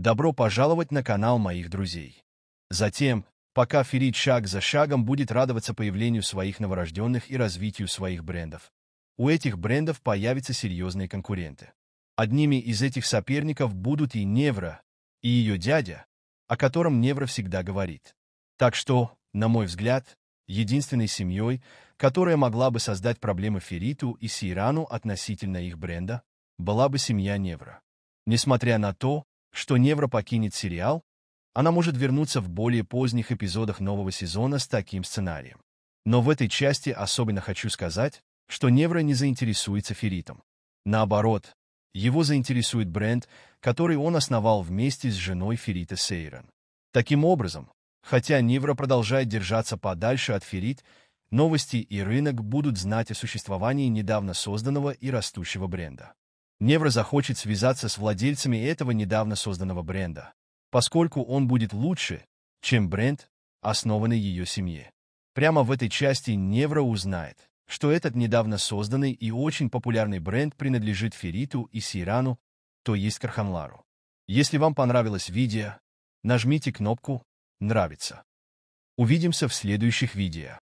добро пожаловать на канал моих друзей. Затем, пока Ферит шаг за шагом будет радоваться появлению своих новорожденных и развитию своих брендов, у этих брендов появятся серьезные конкуренты. Одними из этих соперников будут и Невра, и ее дядя, о котором Невра всегда говорит. Так что, на мой взгляд, единственной семьей, которая могла бы создать проблемы Фериту и Сирану относительно их бренда, была бы семья Невра. Несмотря на то, что Невра покинет сериал, она может вернуться в более поздних эпизодах нового сезона с таким сценарием. Но в этой части особенно хочу сказать, что Невра не заинтересуется Феритом. Наоборот, его заинтересует бренд, который он основал вместе с женой Феррита Сейрен. Таким образом, хотя Невра продолжает держаться подальше от Ферит, новости и рынок будут знать о существовании недавно созданного и растущего бренда. Невра захочет связаться с владельцами этого недавно созданного бренда, поскольку он будет лучше, чем бренд, основанный ее семье. Прямо в этой части Невра узнает, что этот недавно созданный и очень популярный бренд принадлежит Фериту и Сирану, то есть Карханлару. Если вам понравилось видео, нажмите кнопку «Нравится». Увидимся в следующих видео.